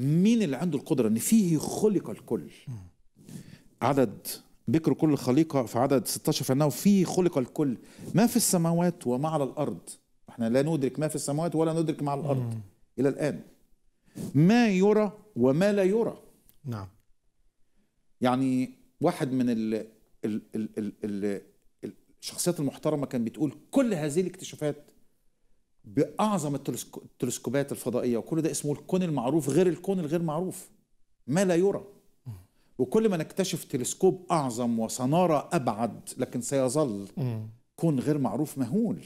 مين اللي عنده القدرة أن فيه خلق الكل عدد بكر كل خليقة في عدد 16 فأنه فيه خلق الكل ما في السماوات وما على الأرض احنا لا ندرك ما في السماوات ولا ندرك ما على الأرض إلى الآن ما يرى وما لا يرى نعم يعني واحد من ال الشخصيات المحترمة كان بتقول كل هذه الاكتشافات باعظم التلسكوبات الفضائيه وكل ده اسمه الكون المعروف غير الكون الغير معروف ما لا يرى وكل ما نكتشف تلسكوب اعظم وسناره ابعد لكن سيظل كون غير معروف مهول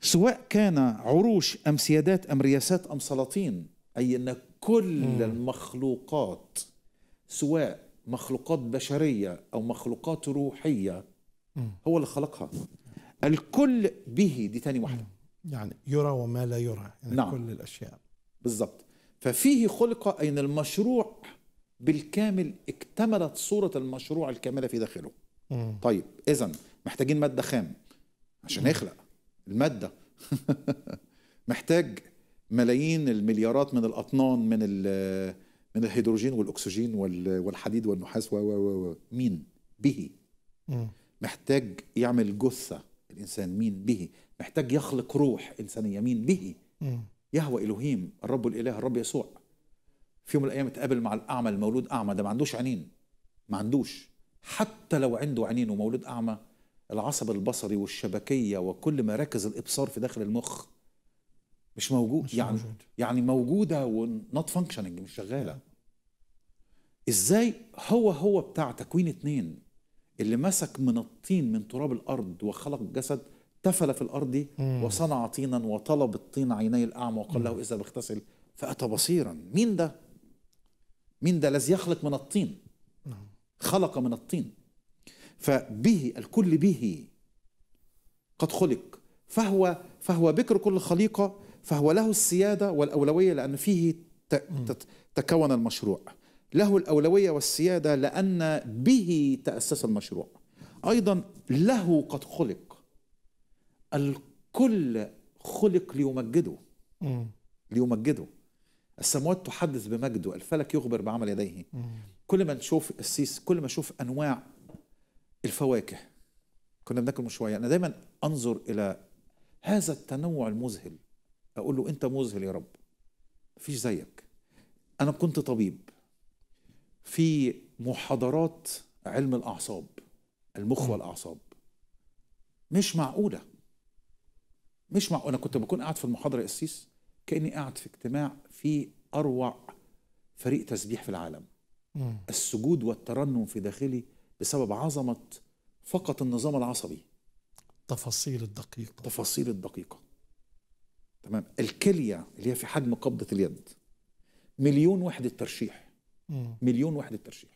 سواء كان عروش ام سيادات ام رياسات ام سلاطين اي ان كل المخلوقات سواء مخلوقات بشريه او مخلوقات روحيه هو اللي خلقها الكل به دي تاني واحده يعني يرى وما لا يرى يعني نعم. كل الأشياء بالضبط ففيه خلق أين المشروع بالكامل اكتملت صورة المشروع الكاملة في داخله مم. طيب إذا محتاجين مادة خام عشان يخلق المادة محتاج ملايين المليارات من الأطنان من من الهيدروجين والأكسجين والحديد والنحاس و مين به محتاج يعمل جثة الإنسان مين به محتاج يخلق روح إنسانية مين به يهوى إلهيم الرب الإله الرب يسوع في يوم من الأيام اتقابل مع الأعمى المولود أعمى ده ما عندوش عينين ما عندوش حتى لو عنده عينين ومولود أعمى العصب البصري والشبكية وكل مراكز الإبصار في داخل المخ مش موجود مش يعني موجود. يعني موجودة ونوت فانكشننج مش شغالة ازاي هو هو بتاع تكوين اتنين اللي مسك من الطين من تراب الارض وخلق جسد تفل في الارض وصنع طينا وطلب الطين عيني الاعمى وقال له اذا بغتسل فاتى بصيرا مين ده مين ده الذي يخلق من الطين نعم. خلق من الطين فبه الكل به قد خلق فهو فهو بكر كل خليقه فهو له السياده والاولويه لان فيه تكون المشروع له الأولوية والسيادة لأن به تأسس المشروع أيضا له قد خلق الكل خلق ليمجده ليمجده السموات تحدث بمجده الفلك يخبر بعمل يديه كل ما نشوف السيس كل ما نشوف أنواع الفواكه كنا بناكل من شوية أنا دايما أنظر إلى هذا التنوع المذهل أقول له أنت مذهل يا رب فيش زيك أنا كنت طبيب في محاضرات علم الاعصاب المخ والاعصاب مش معقوله مش معقوله انا كنت بكون قاعد في المحاضره قسيس كاني قاعد في اجتماع في اروع فريق تسبيح في العالم السجود والترنم في داخلي بسبب عظمه فقط النظام العصبي التفاصيل الدقيقه التفاصيل الدقيقه تمام الكليه اللي هي في حجم قبضه اليد مليون وحده ترشيح مليون وحده ترشيح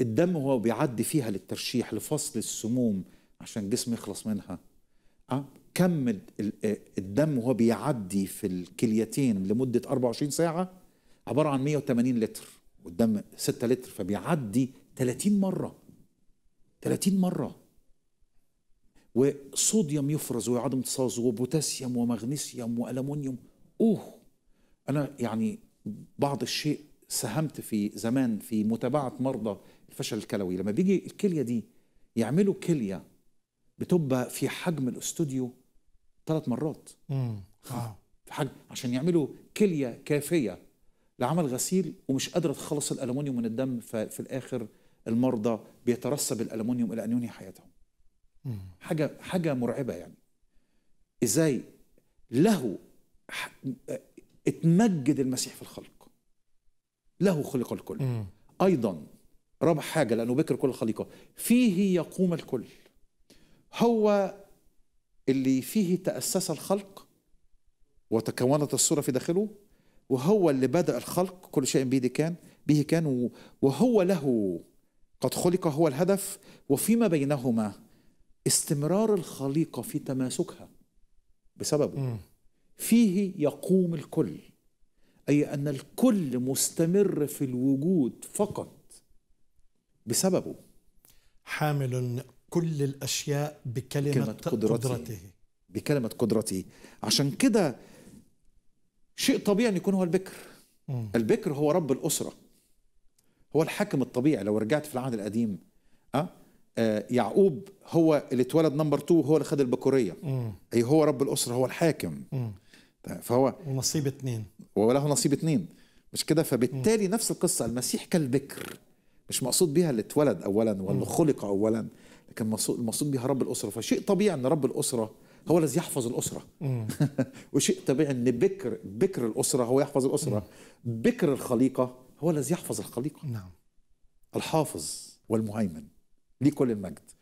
الدم هو بيعدي فيها للترشيح لفصل السموم عشان الجسم يخلص منها أه؟ كم الدم وهو بيعدي في الكليتين لمده 24 ساعه عباره عن 180 لتر والدم 6 لتر فبيعدي 30 مره 30 مره وصوديوم يفرز ويعاد امتصاصه وبوتاسيوم ومغنيسيوم والومنيوم اوه انا يعني بعض الشيء ساهمت في زمان في متابعه مرضى الفشل الكلوي لما بيجي الكليه دي يعملوا كليه بتبقى في حجم الاستوديو ثلاث مرات امم في حجم عشان يعملوا كليه كافيه لعمل غسيل ومش قادره تخلص الالومنيوم من الدم ففي الاخر المرضى بيترسب الالومنيوم الى ان ينهي حياتهم حاجه حاجه مرعبه يعني ازاي له اتمجد المسيح في الخلق له خلق الكل أيضا رابع حاجة لأنه بكر كل خليقة فيه يقوم الكل هو اللي فيه تأسس الخلق وتكونت الصورة في داخله وهو اللي بدأ الخلق كل شيء بيده كان به كان وهو له قد خلق هو الهدف وفيما بينهما استمرار الخليقة في تماسكها بسببه فيه يقوم الكل أي أن الكل مستمر في الوجود فقط بسببه حامل كل الأشياء بكلمة كلمة قدرته, قدرته بكلمة قدرته عشان كده شيء طبيعي أن يكون هو البكر م. البكر هو رب الأسرة هو الحاكم الطبيعي لو رجعت في العهد القديم أه؟ آه يعقوب هو اللي اتولد نمبر 2 هو اللي خد البكورية م. أي هو رب الأسرة هو الحاكم م. فهو ونصيب اثنين وله نصيب اثنين مش كده فبالتالي م. نفس القصه المسيح كالبكر مش مقصود بيها اللي اتولد اولا ولا خلق اولا لكن المقصود بيها رب الاسره فشيء طبيعي ان رب الاسره هو الذي يحفظ الاسره وشيء طبيعي ان بكر بكر الاسره هو يحفظ الاسره بكر الخليقه هو الذي يحفظ الخليقه نعم الحافظ والمهيمن لي كل المجد